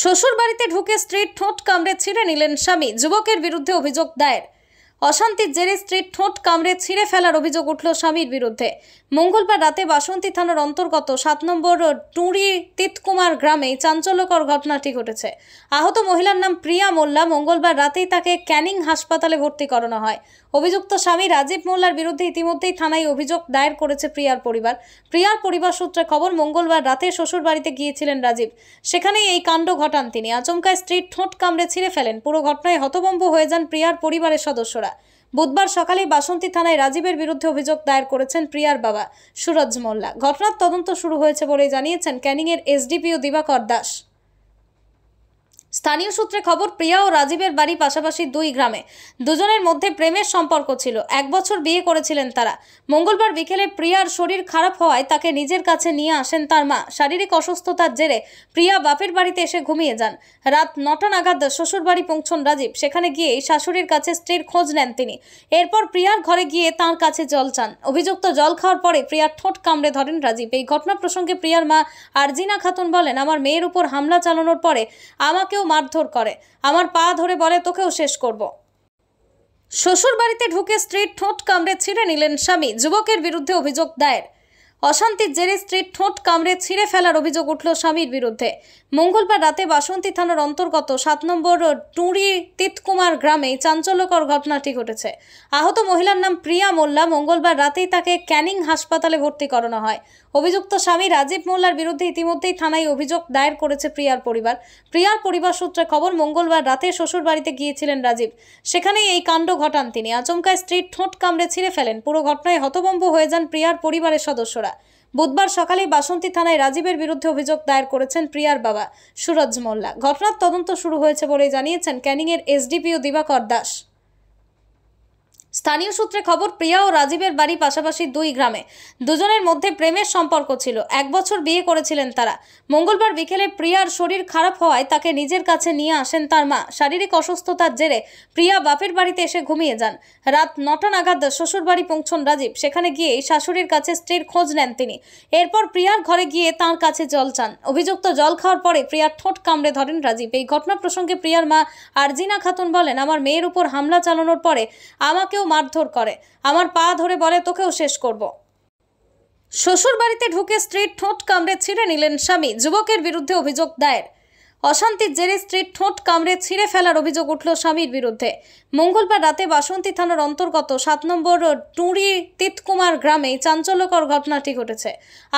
শ্বশুর বাড়িতে ঢুকে স্ত্রীর ঠোঁট কামড়ে ছিঁড়ে নিলেন স্বামী যুবকের বিরুদ্ধে অভিযোগ দায়ের অশান্তির জেরে স্ত্রীর ঠোঁট কামড়ে ছিঁড়ে ফেলার অভিযোগ উঠল স্বামীর বিরুদ্ধে মঙ্গলবার রাতে বাসন্তী থানার অন্তর্গত সাত নম্বর টুঁড়ি তিতকুমার গ্রামে চাঞ্চল্যকর ঘটনাটি ঘটেছে আহত মহিলার নাম প্রিয়া মোল্লা মঙ্গলবার রাতেই তাকে ক্যানিং হাসপাতালে ভর্তি করানো হয় অভিযুক্ত স্বামী রাজীব মোল্লার বিরুদ্ধে ইতিমধ্যেই থানায় অভিযোগ দায়ের করেছে প্রিয়ার পরিবার প্রিয়ার পরিবার সূত্রে খবর মঙ্গলবার রাতে শ্বশুর বাড়িতে গিয়েছিলেন রাজীব সেখানেই এই কাণ্ড ঘটান তিনি আচমকায় স্ত্রীর ঠোঁট কামড়ে ছিঁড়ে ফেলেন পুরো ঘটনায় হতবম্ব হয়ে যান প্রিয়ার পরিবারের সদস্যরা বাবা বুধবার সকালে বাসন্তী থানায় রাজীবের বিরুদ্ধে অভিযোগ দায়ের করেছেন প্রিয়ার বাবা সুরজ মোল্লা ঘটনার তদন্ত শুরু হয়েছে বলে জানিয়েছেন ক্যানিংয়ের এসডিপিও দিবাকর দাস স্থানীয় সূত্রে খবর প্রিয়া ও রাজীবের বাড়ি পাশাপাশি দুই গ্রামে দুজনের মধ্যে প্রেমের সম্পর্ক ছিল এক বছর বিয়ে করেছিলেন তারা মঙ্গলবার বিকেলে প্রিয়ার শরীর খারাপ হওয়ায় তাকে নিজের কাছে নিয়ে আসেন তার মা শারীরিক অসুস্থতার জেরে প্রিয়া বাপের বাড়িতে এসে ঘুমিয়ে যান রাত নটা নাগাদ শ্বশুর বাড়ি পৌঁছন রাজীব সেখানে গিয়েই শাশুড়ির কাছে স্ত্রীর খোঁজ নেন তিনি এরপর প্রিয়ার ঘরে গিয়ে তার কাছে জল চান অভিযুক্ত জল খাওয়ার পরে প্রিয়ার ঠোঁট কামড়ে ধরেন রাজীব এই ঘটনা প্রসঙ্গে প্রিয়ার মা আরজিনা খাতুন বলেন আমার মেয়ের উপর হামলা চালানোর পরে আমাকে ধরেও মারধর করে আমার পা ধরে বলে তোকেও শেষ করব। শ্বশুর বাড়িতে ঢুকে স্ত্রীর ঠোঁট কামড়ে ছিঁড়ে নিলেন স্বামী যুবকের বিরুদ্ধে অভিযোগ দায়ের অশান্তির জেরে স্ত্রীর ঠোঁট কামড়ে ছিঁড়ে ফেলার অভিযোগ উঠল স্বামীর বিরুদ্ধে মঙ্গলবার রাতে বাসন্তী থানার অন্তর্গত সাত নম্বর টুঁড়ি তিতকুমার গ্রামে চাঞ্চল্যকর ঘটনাটি ঘটেছে আহত মহিলার নাম প্রিয়া মোল্লা মঙ্গলবার রাতেই তাকে ক্যানিং হাসপাতালে ভর্তি করানো হয় অভিযুক্ত স্বামী রাজীব মোল্লার বিরুদ্ধে ইতিমধ্যেই থানায় অভিযোগ দায়ের করেছে প্রিয়ার পরিবার প্রিয়ার পরিবার সূত্রে খবর মঙ্গলবার রাতে শ্বশুর বাড়িতে গিয়েছিলেন রাজীব সেখানেই এই কাণ্ড ঘটান তিনি আচমকায় স্ত্রীর ঠোঁট কামড়ে ছিঁড়ে ফেলেন পুরো ঘটনায় হতবম্ব হয়ে যান প্রিয়ার পরিবারের সদস্যরা তারা বুধবার সকালে বাসন্তী থানায় রাজীবের বিরুদ্ধে অভিযোগ দায়ের করেছেন প্রিয়ার বাবা সুরজ মোল্লা ঘটনার তদন্ত শুরু হয়েছে বলে জানিয়েছেন ক্যানিংয়ের এসডিপিও দিবাকর দাস স্থানীয় সূত্রে খবর প্রিয়া ও রাজীবের বাড়ি পাশাপাশি দুই গ্রামে দুজনের মধ্যে প্রেমের সম্পর্ক ছিল এক বছর বিয়ে করেছিলেন তারা মঙ্গলবার বিকেলে প্রিয়ার শরীর খারাপ হওয়ায় তাকে নিজের কাছে নিয়ে আসেন তার মা শারীরিক অসুস্থতার জেরে প্রিয়া বাপের বাড়িতে এসে ঘুমিয়ে যান রাত নটা নাগাদ শ্বশুর বাড়ি পৌঁছন রাজীব সেখানে গিয়েই শাশুড়ির কাছে স্ত্রীর খোঁজ নেন তিনি এরপর প্রিয়ার ঘরে গিয়ে তার কাছে জল চান অভিযুক্ত জল খাওয়ার পরে প্রিয়ার ঠোঁট কামড়ে ধরেন রাজীব এই ঘটনা প্রসঙ্গে প্রিয়ার মা আরজিনা খাতুন বলেন আমার মেয়ের উপর হামলা চালানোর পরে আমাকে আমাকেও মারধর করে আমার পা ধরে বলে তোকেও শেষ করব। শ্বশুর বাড়িতে ঢুকে স্ত্রীর ঠোঁট কামড়ে ছিঁড়ে নিলেন স্বামী যুবকের বিরুদ্ধে অভিযোগ দায়ের অশান্তির জেরে স্ত্রীর ঠোঁট কামড়ে ছিঁড়ে ফেলার অভিযোগ উঠল স্বামীর বিরুদ্ধে মঙ্গলবার রাতে বাসন্তী থানার অন্তর্গত সাত নম্বর টুঁড়ি তিতকুমার গ্রামে চাঞ্চল্যকর ঘটনাটি ঘটেছে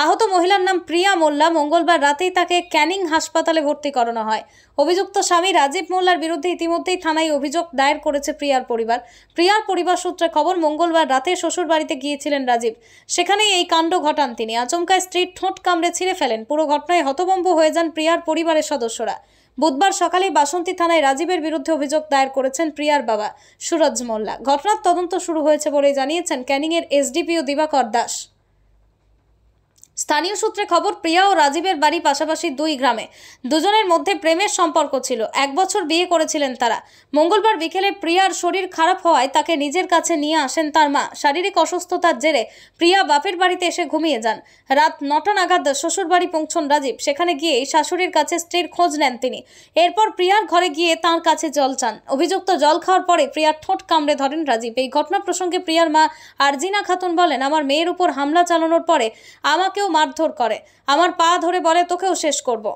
আহত মহিলার নাম প্রিয়া মোল্লা মঙ্গলবার রাতেই তাকে ক্যানিং হাসপাতালে ভর্তি করানো হয় অভিযুক্ত স্বামী রাজীব মোল্লার বিরুদ্ধে ইতিমধ্যেই থানায় অভিযোগ দায়ের করেছে প্রিয়ার পরিবার প্রিয়ার পরিবার সূত্রে খবর মঙ্গলবার রাতে শ্বশুর বাড়িতে গিয়েছিলেন রাজীব সেখানেই এই কাণ্ড ঘটান তিনি আচমকায় স্ত্রীর ঠোঁট কামড়ে ছিঁড়ে ফেলেন পুরো ঘটনায় হতবম্ব হয়ে যান প্রিয়ার পরিবারের সদস্যরা বাবা বুধবার সকালে বাসন্তী থানায় রাজীবের বিরুদ্ধে অভিযোগ দায়ের করেছেন প্রিয়ার বাবা সুরজ মোল্লা ঘটনার তদন্ত শুরু হয়েছে বলে জানিয়েছেন ক্যানিংয়ের এসডিপিও দিবাকর দাস স্থানীয় সূত্রে খবর প্রিয়া ও রাজীবের বাড়ি পাশাপাশি দুই গ্রামে দুজনের মধ্যে প্রেমের সম্পর্ক ছিল এক বছর বিয়ে করেছিলেন তারা মঙ্গলবার বিকেলে প্রিয়ার শরীর খারাপ হওয়ায় তাকে নিজের কাছে নিয়ে আসেন তার মা শারীরিক অসুস্থতার জেরে প্রিয়া বাপের বাড়িতে এসে ঘুমিয়ে যান রাত নটা নাগাদ শ্বশুর বাড়ি পৌঁছন রাজীব সেখানে গিয়েই শাশুড়ির কাছে স্ত্রীর খোঁজ নেন তিনি এরপর প্রিয়ার ঘরে গিয়ে তার কাছে জল চান অভিযুক্ত জল খাওয়ার পরে প্রিয়ার ঠোঁট কামড়ে ধরেন রাজীব এই ঘটনা প্রসঙ্গে প্রিয়ার মা আরজিনা খাতুন বলেন আমার মেয়ের উপর হামলা চালানোর পরে আমাকে মারধর করে আমার পা ধরে বলে তোকেও শেষ করবো